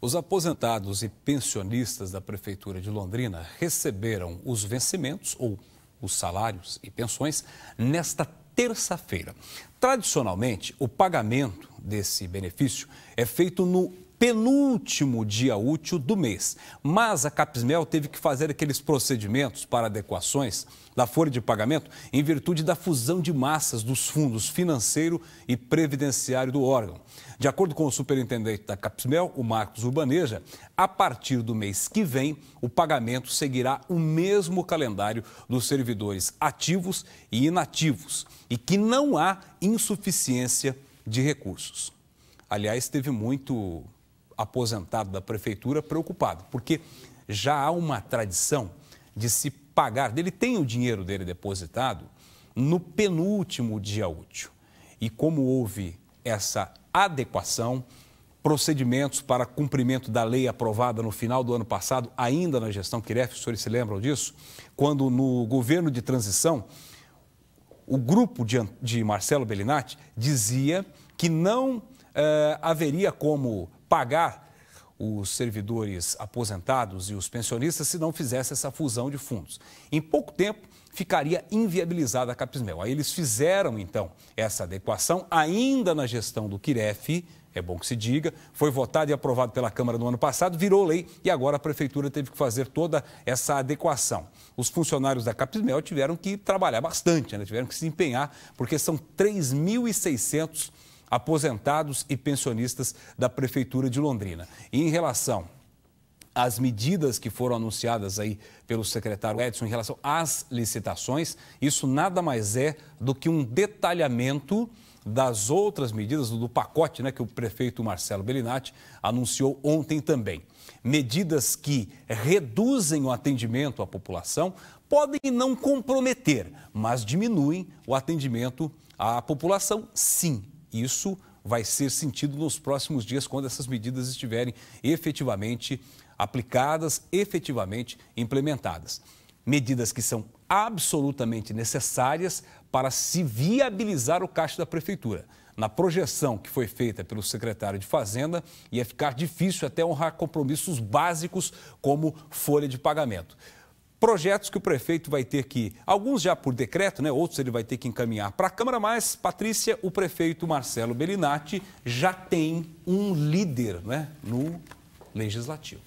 Os aposentados e pensionistas da Prefeitura de Londrina receberam os vencimentos, ou os salários e pensões, nesta terça-feira. Tradicionalmente, o pagamento desse benefício é feito no penúltimo dia útil do mês. Mas a Capsmel teve que fazer aqueles procedimentos para adequações da folha de pagamento em virtude da fusão de massas dos fundos financeiro e previdenciário do órgão. De acordo com o superintendente da Capsmel, o Marcos Urbaneja, a partir do mês que vem, o pagamento seguirá o mesmo calendário dos servidores ativos e inativos e que não há insuficiência de recursos. Aliás, teve muito aposentado da prefeitura preocupado, porque já há uma tradição de se pagar, ele tem o dinheiro dele depositado no penúltimo dia útil. E como houve essa adequação, procedimentos para cumprimento da lei aprovada no final do ano passado, ainda na gestão Kiref, os senhores se lembram disso? Quando no governo de transição, o grupo de, de Marcelo Bellinati dizia que não eh, haveria como pagar os servidores aposentados e os pensionistas se não fizesse essa fusão de fundos. Em pouco tempo, ficaria inviabilizada a Capismel. Aí eles fizeram, então, essa adequação, ainda na gestão do Quiref, é bom que se diga, foi votado e aprovado pela Câmara no ano passado, virou lei e agora a Prefeitura teve que fazer toda essa adequação. Os funcionários da Capismel tiveram que trabalhar bastante, né? tiveram que se empenhar, porque são 3.600 aposentados e pensionistas da Prefeitura de Londrina. E em relação às medidas que foram anunciadas aí pelo secretário Edson em relação às licitações, isso nada mais é do que um detalhamento das outras medidas do pacote, né, que o prefeito Marcelo Bellinati anunciou ontem também. Medidas que reduzem o atendimento à população podem não comprometer, mas diminuem o atendimento à população, sim. Isso vai ser sentido nos próximos dias, quando essas medidas estiverem efetivamente aplicadas, efetivamente implementadas. Medidas que são absolutamente necessárias para se viabilizar o caixa da prefeitura. Na projeção que foi feita pelo secretário de Fazenda, ia ficar difícil até honrar compromissos básicos como folha de pagamento. Projetos que o prefeito vai ter que, alguns já por decreto, né, outros ele vai ter que encaminhar para a Câmara, mas, Patrícia, o prefeito Marcelo Bellinati já tem um líder né, no Legislativo.